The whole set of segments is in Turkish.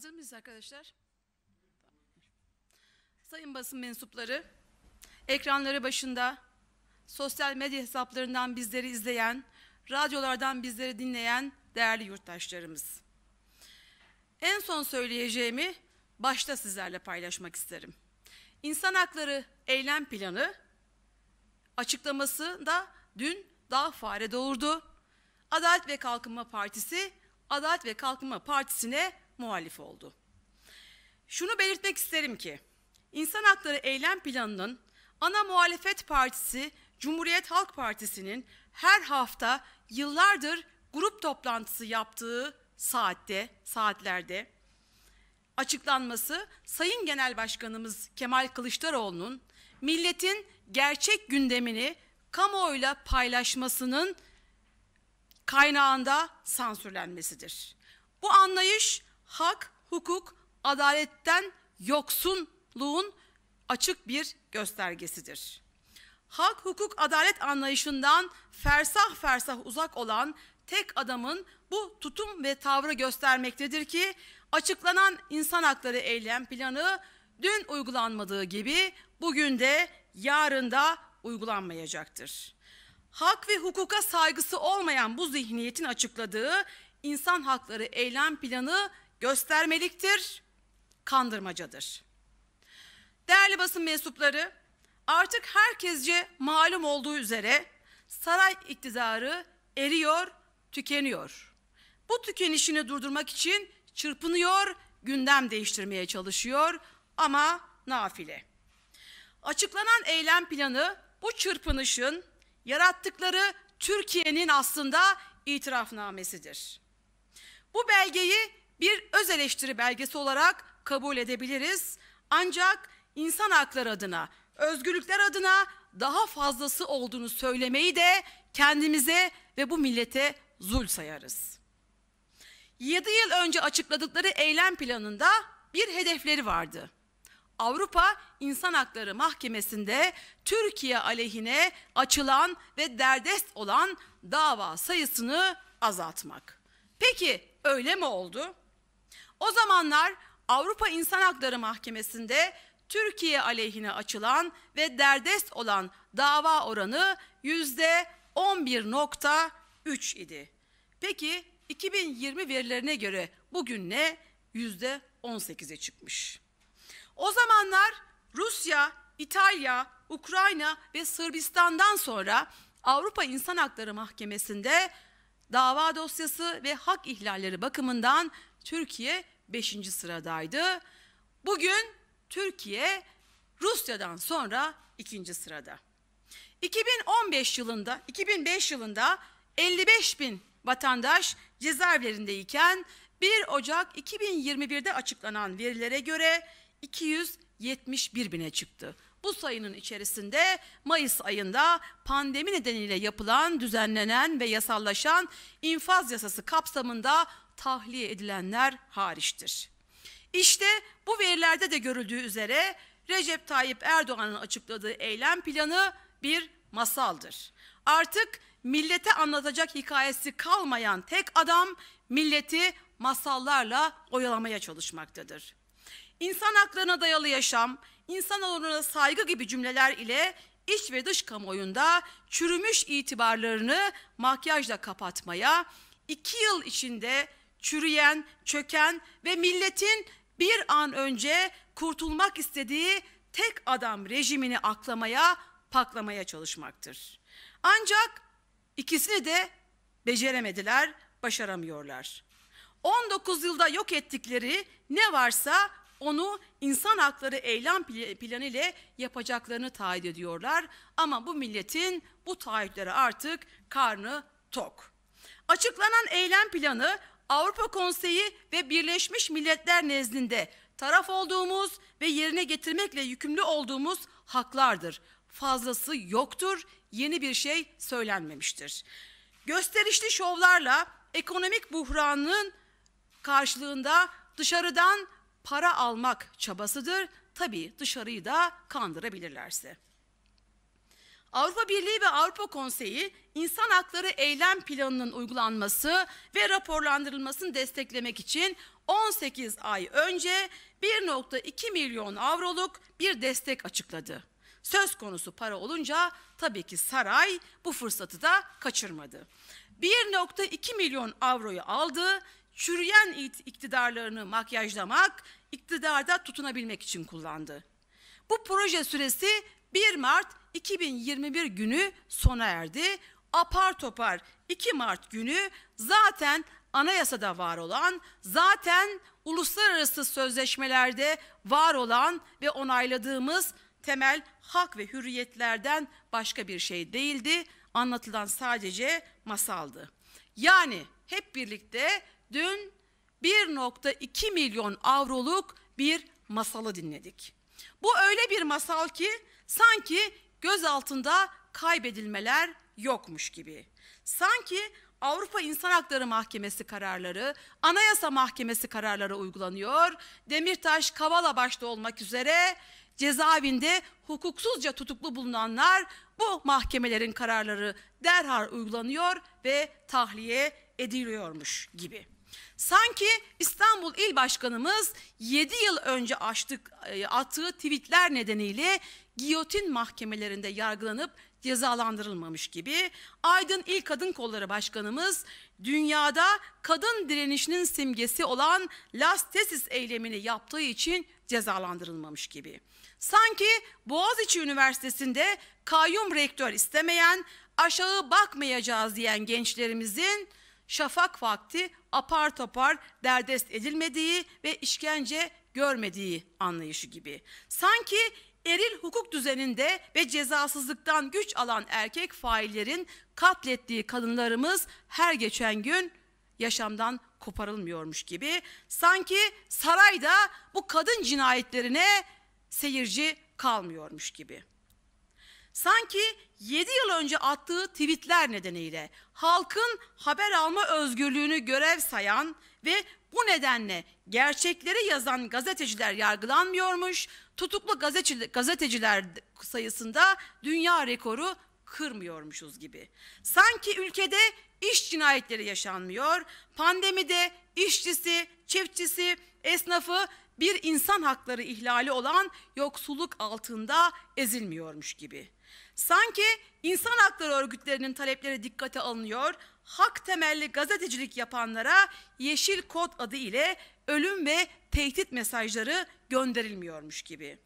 Hazır mıyız arkadaşlar? Sayın basın mensupları, ekranları başında, sosyal medya hesaplarından bizleri izleyen, radyolardan bizleri dinleyen değerli yurttaşlarımız. En son söyleyeceğimi başta sizlerle paylaşmak isterim. İnsan Hakları Eylem Planı açıklaması da dün daha fare doğurdu. Adalet ve Kalkınma Partisi Adalet ve Kalkınma Partisi'ne muhalif oldu. Şunu belirtmek isterim ki, İnsan Hakları Eylem Planı'nın ana muhalefet partisi Cumhuriyet Halk Partisi'nin her hafta yıllardır grup toplantısı yaptığı saatte, saatlerde açıklanması Sayın Genel Başkanımız Kemal Kılıçdaroğlu'nun milletin gerçek gündemini kamuoyuyla paylaşmasının kaynağında sansürlenmesidir. Bu anlayış hak, hukuk, adaletten yoksunluğun açık bir göstergesidir. Hak, hukuk, adalet anlayışından fersah fersah uzak olan tek adamın bu tutum ve tavrı göstermektedir ki açıklanan insan hakları eylem planı dün uygulanmadığı gibi bugün de yarın da uygulanmayacaktır. Hak ve hukuka saygısı olmayan bu zihniyetin açıkladığı insan hakları eylem planı göstermeliktir, kandırmacadır. Değerli basın mensupları, artık herkesce malum olduğu üzere saray iktidarı eriyor, tükeniyor. Bu tükenişini durdurmak için çırpınıyor, gündem değiştirmeye çalışıyor ama nafile. Açıklanan eylem planı bu çırpınışın yarattıkları Türkiye'nin aslında itirafnamesidir. Bu belgeyi bir öz eleştiri belgesi olarak kabul edebiliriz. Ancak insan hakları adına, özgürlükler adına daha fazlası olduğunu söylemeyi de kendimize ve bu millete zul sayarız. 7 yıl önce açıkladıkları eylem planında bir hedefleri vardı. Avrupa İnsan Hakları Mahkemesi'nde Türkiye aleyhine açılan ve derdest olan dava sayısını azaltmak. Peki öyle mi oldu? O zamanlar Avrupa İnsan Hakları Mahkemesi'nde Türkiye aleyhine açılan ve derdest olan dava oranı yüzde 11.3 idi. Peki 2020 verilerine göre bugün ne? Yüzde 18'e çıkmış. O zamanlar Rusya, İtalya, Ukrayna ve Sırbistan'dan sonra Avrupa İnsan Hakları Mahkemesi'nde dava dosyası ve hak ihlalleri bakımından Türkiye 5. sıradaydı. Bugün Türkiye Rusya'dan sonra 2. sırada. 2015 yılında 2005 yılında 55 bin vatandaş cezaevlerindeyken 1 Ocak 2021'de açıklanan verilere göre 271 bine çıktı. Bu sayının içerisinde Mayıs ayında pandemi nedeniyle yapılan, düzenlenen ve yasallaşan infaz yasası kapsamında tahliye edilenler hariçtir. İşte bu verilerde de görüldüğü üzere Recep Tayyip Erdoğan'ın açıkladığı eylem planı bir masaldır. Artık millete anlatacak hikayesi kalmayan tek adam milleti masallarla oyalamaya çalışmaktadır. İnsan haklarına dayalı yaşam, insan onuruna saygı gibi cümleler ile iç ve dış kamuoyunda çürümüş itibarlarını makyajla kapatmaya, iki yıl içinde çürüyen, çöken ve milletin bir an önce kurtulmak istediği tek adam rejimini aklamaya, paklamaya çalışmaktır. Ancak ikisini de beceremediler, başaramıyorlar. 19 yılda yok ettikleri ne varsa onu insan hakları eylem planı ile yapacaklarını taahhüt ediyorlar. Ama bu milletin bu taahhütlere artık karnı tok. Açıklanan eylem planı Avrupa Konseyi ve Birleşmiş Milletler nezdinde taraf olduğumuz ve yerine getirmekle yükümlü olduğumuz haklardır. Fazlası yoktur, yeni bir şey söylenmemiştir. Gösterişli şovlarla ekonomik buhranın karşılığında dışarıdan para almak çabasıdır. Tabii dışarıyı da kandırabilirlerse. Avrupa Birliği ve Avrupa Konseyi insan hakları eylem planının uygulanması ve raporlandırılmasını desteklemek için 18 ay önce 1.2 milyon avroluk bir destek açıkladı. Söz konusu para olunca tabii ki saray bu fırsatı da kaçırmadı. 1.2 milyon avroyu aldı, çürüyen iktidarlarını makyajlamak, iktidarda tutunabilmek için kullandı. Bu proje süresi 1 Mart 2021 günü sona erdi. Apar topar 2 Mart günü zaten anayasada var olan, zaten uluslararası sözleşmelerde var olan ve onayladığımız temel hak ve hürriyetlerden başka bir şey değildi. Anlatılan sadece masaldı. Yani hep birlikte dün 1.2 milyon avroluk bir masalı dinledik. Bu öyle bir masal ki sanki göz altında kaybedilmeler yokmuş gibi. Sanki Avrupa İnsan Hakları Mahkemesi kararları, Anayasa Mahkemesi kararları uygulanıyor. Demirtaş, Kavala başta olmak üzere cezaevinde hukuksuzca tutuklu bulunanlar bu mahkemelerin kararları derhal uygulanıyor ve tahliye ediliyormuş gibi. Sanki İstanbul İl Başkanımız 7 yıl önce açtık, e, attığı tweetler nedeniyle giyotin mahkemelerinde yargılanıp cezalandırılmamış gibi Aydın İl Kadın Kolları Başkanımız dünyada kadın direnişinin simgesi olan Las Tesis eylemini yaptığı için cezalandırılmamış gibi. Sanki Boğaziçi Üniversitesi'nde kayyum rektör istemeyen, aşağı bakmayacağız diyen gençlerimizin şafak vakti apar topar derdest edilmediği ve işkence görmediği anlayışı gibi. Sanki Eril hukuk düzeninde ve cezasızlıktan güç alan erkek faillerin katlettiği kadınlarımız her geçen gün yaşamdan koparılmıyormuş gibi sanki sarayda bu kadın cinayetlerine seyirci kalmıyormuş gibi. Sanki 7 yıl önce attığı tweetler nedeniyle halkın haber alma özgürlüğünü görev sayan ve bu nedenle gerçekleri yazan gazeteciler yargılanmıyormuş. Tutuklu gazeteciler, sayısında dünya rekoru kırmıyormuşuz gibi. Sanki ülkede iş cinayetleri yaşanmıyor. Pandemide işçisi, çiftçisi, esnafı bir insan hakları ihlali olan yoksulluk altında ezilmiyormuş gibi. Sanki insan hakları örgütlerinin talepleri dikkate alınıyor, hak temelli gazetecilik yapanlara yeşil kod adı ile ölüm ve tehdit mesajları gönderilmiyormuş gibi.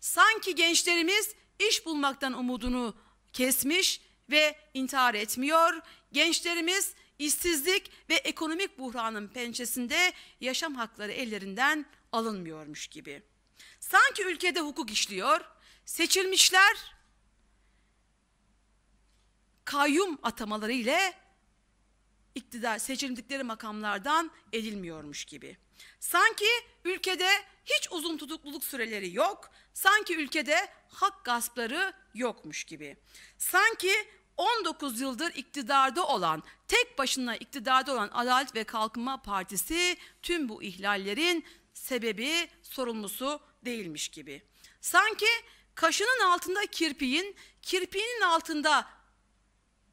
Sanki gençlerimiz iş bulmaktan umudunu kesmiş ve intihar etmiyor. Gençlerimiz işsizlik ve ekonomik buhranın pençesinde yaşam hakları ellerinden alınmıyormuş gibi. Sanki ülkede hukuk işliyor, seçilmişler kayyum atamaları ile iktidar seçildikleri makamlardan edilmiyormuş gibi. Sanki ülkede hiç uzun tutukluluk süreleri yok, sanki ülkede hak gaspları yokmuş gibi. Sanki 19 yıldır iktidarda olan, tek başına iktidarda olan Adalet ve Kalkınma Partisi tüm bu ihlallerin sebebi, sorumlusu değilmiş gibi. Sanki kaşının altında kirpiğin, kirpiğinin altında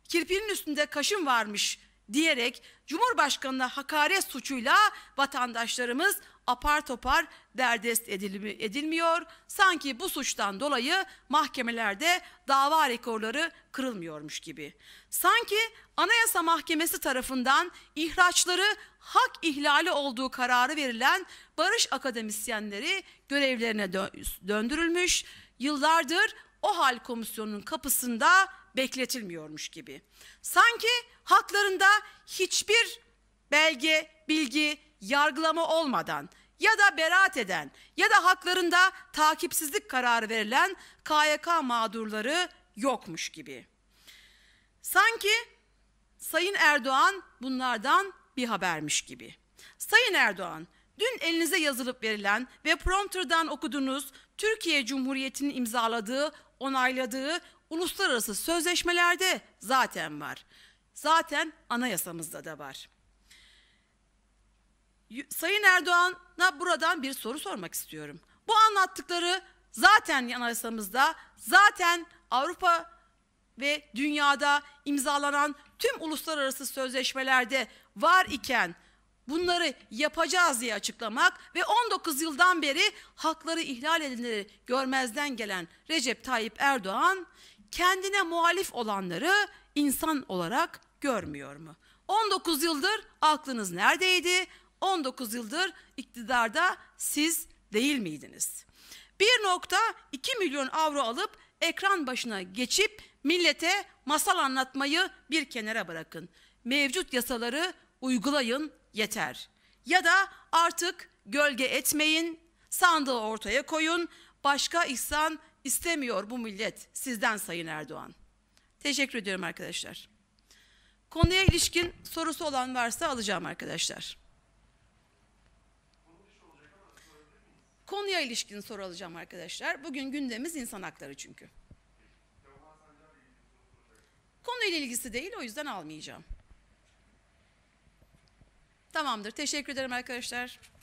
kirpinin üstünde kaşın varmış diyerek Cumhurbaşkanı'na hakaret suçuyla vatandaşlarımız apar topar derdest edilmiyor. Sanki bu suçtan dolayı mahkemelerde dava rekorları kırılmıyormuş gibi. Sanki Anayasa Mahkemesi tarafından ihraçları hak ihlali olduğu kararı verilen barış akademisyenleri görevlerine dö döndürülmüş. Yıllardır hal komisyonunun kapısında bekletilmiyormuş gibi. Sanki haklarında hiçbir belge, bilgi, yargılama olmadan ya da beraat eden ya da haklarında takipsizlik kararı verilen KYK mağdurları yokmuş gibi. Sanki Sayın Erdoğan bunlardan bir habermiş gibi. Sayın Erdoğan, dün elinize yazılıp verilen ve prompterdan okuduğunuz Türkiye Cumhuriyeti'nin imzaladığı, onayladığı uluslararası sözleşmelerde zaten var. Zaten anayasamızda da var. Sayın Erdoğan'a buradan bir soru sormak istiyorum. Bu anlattıkları zaten anayasamızda, zaten Avrupa ve dünyada imzalanan tüm uluslararası sözleşmelerde var iken bunları yapacağız diye açıklamak ve 19 yıldan beri hakları ihlal edilir görmezden gelen Recep Tayyip Erdoğan kendine muhalif olanları insan olarak görmüyor mu? 19 yıldır aklınız neredeydi? 19 yıldır iktidarda siz değil miydiniz? 1.2 milyon avro alıp ekran başına geçip millete masal anlatmayı bir kenara bırakın. Mevcut yasaları uygulayın yeter. Ya da artık gölge etmeyin, sandığı ortaya koyun, başka ihsan istemiyor bu millet sizden Sayın Erdoğan. Teşekkür ediyorum arkadaşlar. Konuya ilişkin sorusu olan varsa alacağım arkadaşlar. Konuya ilişkin soru alacağım arkadaşlar. Bugün gündemimiz insan hakları çünkü. Konuyla ilgisi değil o yüzden almayacağım. Tamamdır. Teşekkür ederim arkadaşlar.